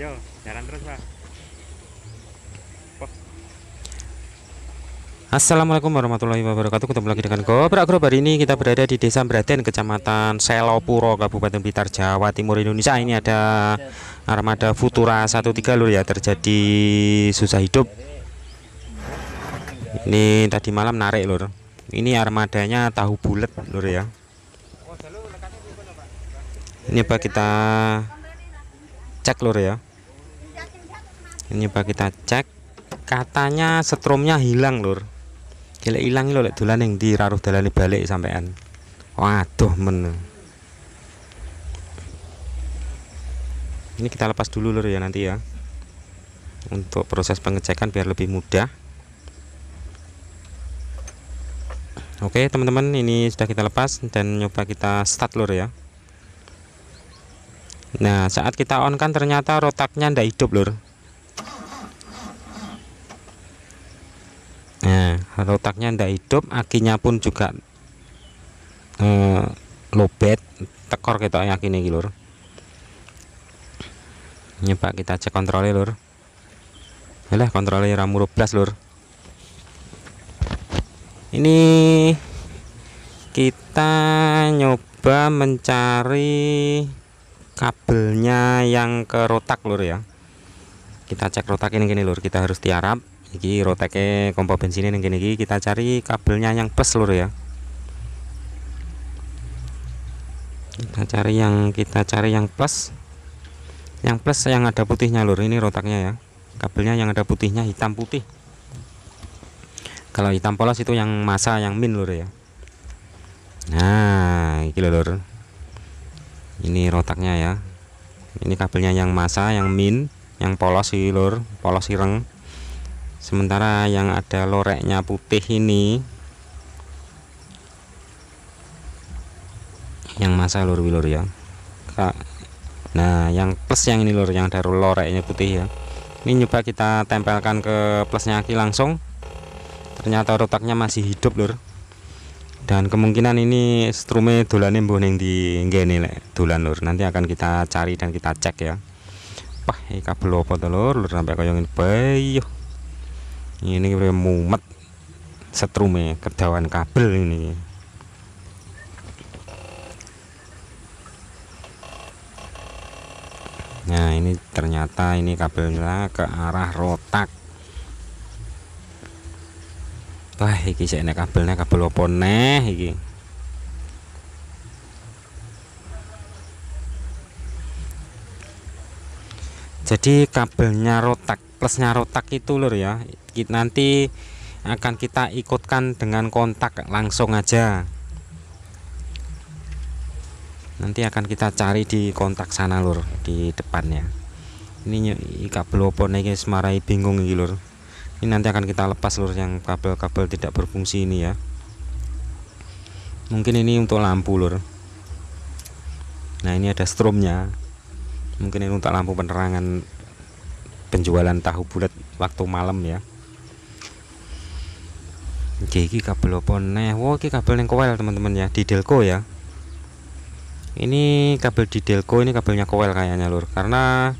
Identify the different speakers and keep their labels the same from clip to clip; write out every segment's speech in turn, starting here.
Speaker 1: yo jalan terus pak Assalamualaikum warahmatullahi wabarakatuh Ketemu lagi dengan Gobrak Grob Hari ini kita berada di desa Braden Kecamatan Selopuro Kabupaten Blitar Jawa Timur Indonesia Ini ada armada Futura 13 lur ya Terjadi susah hidup Ini tadi malam narik lur Ini armadanya tahu bulat lur ya Ini apa kita cek lur ya ini coba kita cek katanya setrumnya hilang lur gila hilang lho lek dolan ning ndi raruh dalane balik sampean waduh men ini kita lepas dulu lur ya nanti ya untuk proses pengecekan biar lebih mudah oke teman-teman ini sudah kita lepas dan nyoba kita start lur ya Nah saat kita on kan ternyata rotaknya ndak hidup lur Nah rotaknya ndak hidup akinya pun juga eh, lobet tekor kita yakin ini lur nyoba kita cek kontrolnya lur Yalah kontrolnya ramu blas, lur ini kita nyoba mencari kabelnya yang ke rotak lur ya kita cek rotak ini gini lur kita harus tiarap ini rotaknya kompo bensin ini gini, kita cari kabelnya yang plus lur ya kita cari yang kita cari yang plus yang plus yang ada putihnya lur ini rotaknya ya kabelnya yang ada putihnya hitam putih kalau hitam polos itu yang masa yang min lur ya nah ini lur ini rotaknya ya ini kabelnya yang masa yang min yang polos silur polos sireng sementara yang ada loreknya putih ini yang masa lur wilur ya nah yang plus yang ini lur yang ada loreknya putih ya ini coba kita tempelkan ke plusnya aki langsung ternyata rotaknya masih hidup lur dan kemungkinan ini strume dolane mbuh ning di ngene lek dolan lur nanti akan kita cari dan kita cek ya pah iki kabel apa to lur lur sampai koyo ngene bayuh ini kira mumet strume kedawan kabel ini nah ini ternyata ini kabelnya ke arah rotak wah iki sik kabel kabelnya kabel opo neh iki jadi kabelnya rotak plusnya rotak itu lur ya nanti akan kita ikutkan dengan kontak langsung aja nanti akan kita cari di kontak sana lur di depannya ini kabel opo nih guys marai bingung gitu lur ini nanti akan kita lepas lur yang kabel-kabel tidak berfungsi ini ya mungkin ini untuk lampu lur nah ini ada stromnya mungkin ini untuk lampu penerangan penjualan tahu bulat waktu malam ya oke ini kabel apa nih wow ini kabel yang koil teman-teman ya di delco ya ini kabel di delco ini kabelnya koil kayaknya lur karena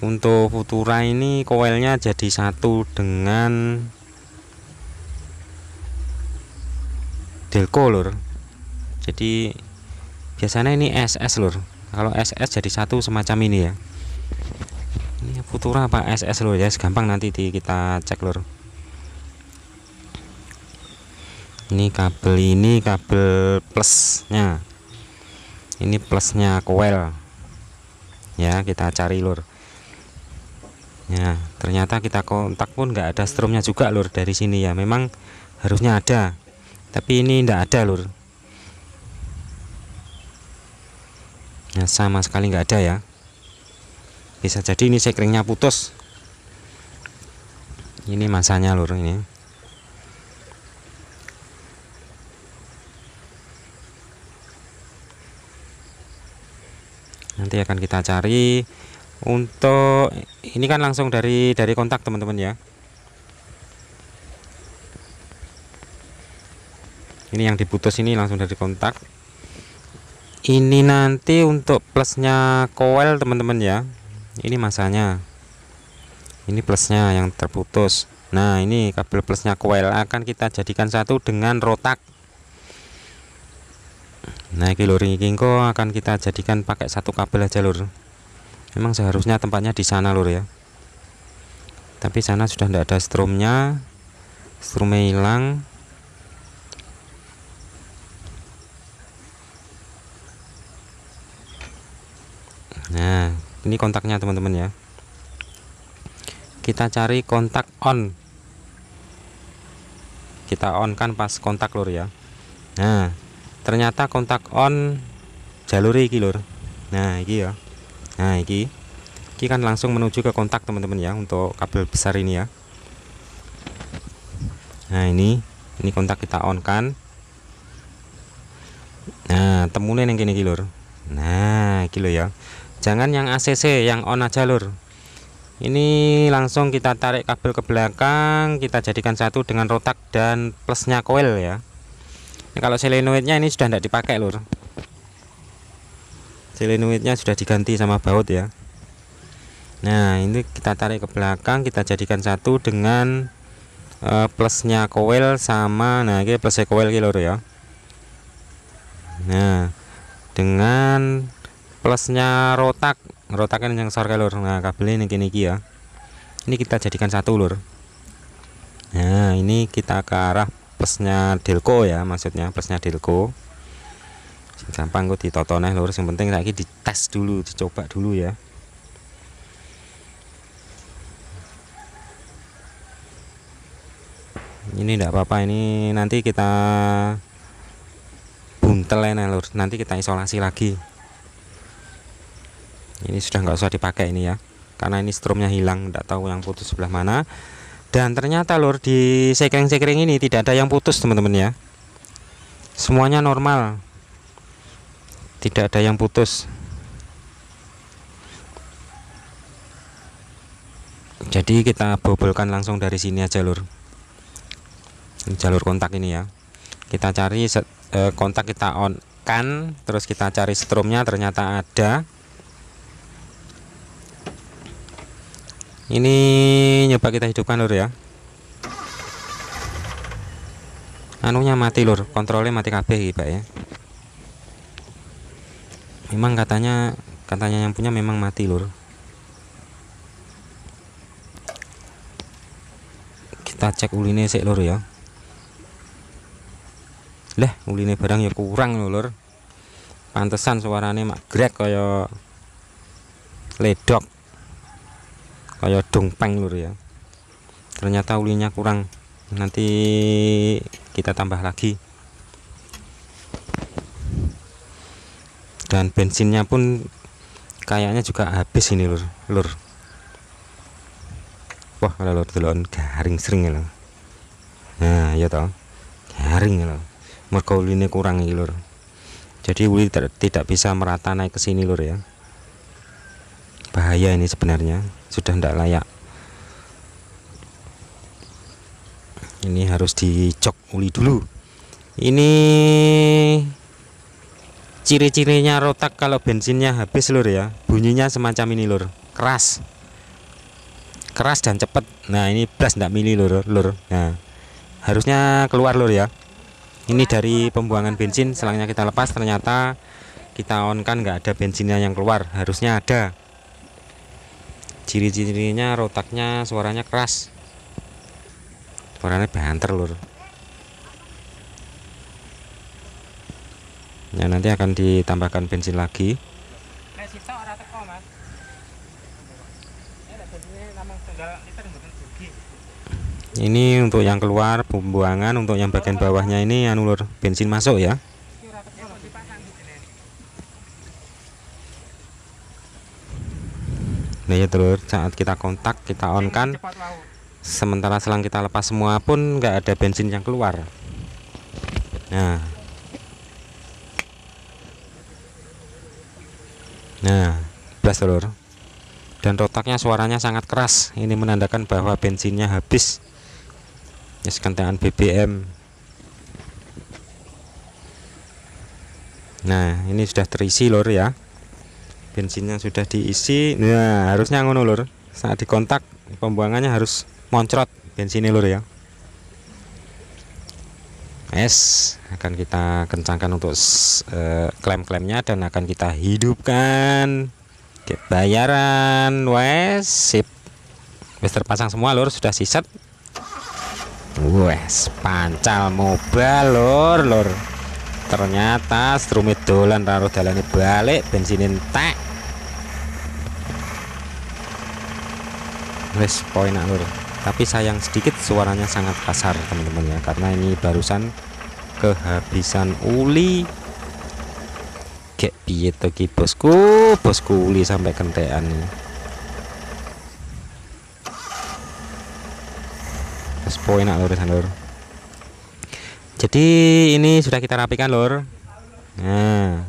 Speaker 1: untuk Futura ini koilnya jadi satu dengan Delco lor jadi biasanya ini SS lur kalau SS jadi satu semacam ini ya ini Futura apa SS lor ya gampang nanti di, kita cek lur ini kabel ini kabel plusnya ini plusnya koil ya kita cari lur ya ternyata kita kontak pun nggak ada stromnya juga lur dari sini ya memang harusnya ada tapi ini ndak ada lur ya sama sekali nggak ada ya bisa jadi ini sekringnya putus ini masanya lur ini nanti akan kita cari untuk ini kan langsung dari dari kontak teman-teman ya ini yang diputus ini langsung dari kontak ini nanti untuk plusnya coil teman-teman ya ini masanya ini plusnya yang terputus nah ini kabel plusnya coil akan kita jadikan satu dengan rotak nah ini lori kingko akan kita jadikan pakai satu kabel aja lur memang seharusnya tempatnya di sana lur ya tapi sana sudah tidak ada stromnya stromnya hilang nah ini kontaknya teman-teman ya kita cari kontak on kita on kan pas kontak lur ya nah ternyata kontak on jalur iki lur nah iki ya nah ini ini kan langsung menuju ke kontak teman-teman ya untuk kabel besar ini ya nah ini ini kontak kita on kan nah temunya yang gini lur nah kilo ya jangan yang ACC yang on aja lur ini langsung kita tarik kabel ke belakang kita jadikan satu dengan rotak dan plusnya coil ya ini nah, kalau selenoidnya ini sudah tidak dipakai lur selenoidnya sudah diganti sama baut ya nah ini kita tarik ke belakang kita jadikan satu dengan uh, plusnya koel sama nah ini plusnya coil lor ya nah dengan plusnya rotak rotak yang sorga lor nah kabel ini kini ya ini kita jadikan satu lor nah ini kita ke arah plusnya delco ya maksudnya plusnya delco gampang kok ditotone lurus yang penting lagi dites dulu dicoba dulu ya ini enggak apa-apa ini nanti kita buntelin ya lur nanti kita isolasi lagi ini sudah nggak usah dipakai ini ya karena ini stromnya hilang enggak tahu yang putus sebelah mana dan ternyata lur di sekring-sekring ini tidak ada yang putus teman-teman ya semuanya normal tidak ada yang putus jadi kita bobolkan langsung dari sini aja lur jalur kontak ini ya kita cari eh, kontak kita on kan terus kita cari stromnya ternyata ada ini nyoba kita hidupkan lur ya anunya mati lur kontrolnya mati kabeh pak ya memang katanya katanya yang punya memang mati lur kita cek uline sik lur ya leh uline barang ya kurang lur pantesan suarane mak grek kaya ledok kaya dongpeng lur ya ternyata ulinya kurang nanti kita tambah lagi dan bensinnya pun kayaknya juga habis ini lur lur wah kalau lur telon garing sering lho nah ya tau, garing lho mergo ini kurang ya lur nah, iya ya, jadi uli tidak bisa merata naik ke sini lur ya bahaya ini sebenarnya sudah tidak layak ini harus dicok uli dulu ini ciri-cirinya rotak kalau bensinnya habis lur ya bunyinya semacam ini lur keras keras dan cepat nah ini plus tidak mili lur lur nah harusnya keluar lur ya ini dari pembuangan bensin selangnya kita lepas ternyata kita on kan nggak ada bensinnya yang keluar harusnya ada ciri-cirinya rotaknya suaranya keras suaranya banter lur ya nanti akan ditambahkan bensin lagi ini untuk yang keluar pembuangan untuk yang bagian bawahnya ini anulur bensin masuk ya nah ya telur saat kita kontak kita on kan sementara selang kita lepas semua pun nggak ada bensin yang keluar nah nah belas telur dan rotaknya suaranya sangat keras ini menandakan bahwa bensinnya habis ya yes, BBM nah ini sudah terisi lor ya bensinnya sudah diisi nah harusnya ngono lor saat dikontak pembuangannya harus moncrot bensinnya lor ya es akan kita kencangkan untuk eh, klem-klemnya klaimnya dan akan kita hidupkan bayaran wes sip wes terpasang semua lur sudah siset wes pancal mobil lur lur ternyata strumit dolan taruh dalane balik bensinin tak wes poin lur tapi sayang sedikit suaranya sangat kasar teman-teman ya karena ini barusan kehabisan uli gek piye bosku bosku uli sampai kentean Terus poin lor jadi ini sudah kita rapikan lor nah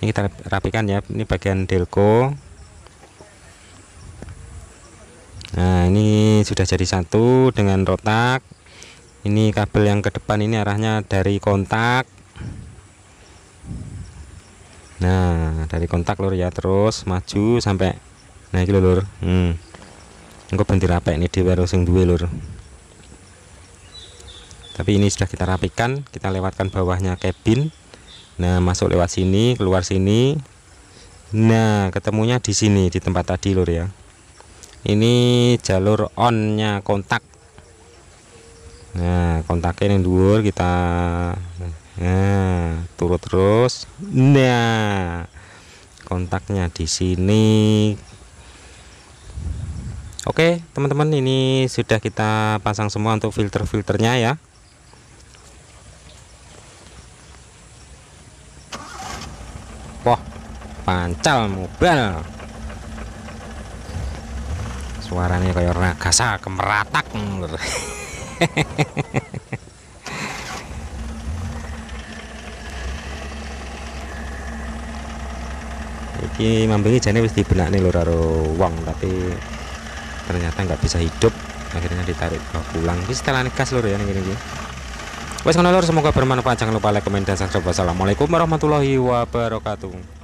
Speaker 1: ini kita rapikan ya ini bagian delco nah ini sudah jadi satu dengan rotak ini kabel yang ke depan ini arahnya dari kontak nah dari kontak lur ya terus maju sampai nah lur hmm. engko berhenti apa ini di warung dua lur tapi ini sudah kita rapikan kita lewatkan bawahnya kabin nah masuk lewat sini keluar sini nah ketemunya di sini di tempat tadi lur ya ini jalur onnya kontak nah kontaknya yang dulu kita nah turut terus nah kontaknya di sini Oke teman-teman ini sudah kita pasang semua untuk filter-filternya ya Wah pancal mobil suaranya kayak ragasa kemeratak Ini mambengi jane wis nih lor aro wong tapi ternyata nggak bisa hidup akhirnya ditarik bawa pulang wis setelah gas lor ya ini wes semoga bermanfaat jangan lupa like komen dan subscribe wassalamualaikum warahmatullahi wabarakatuh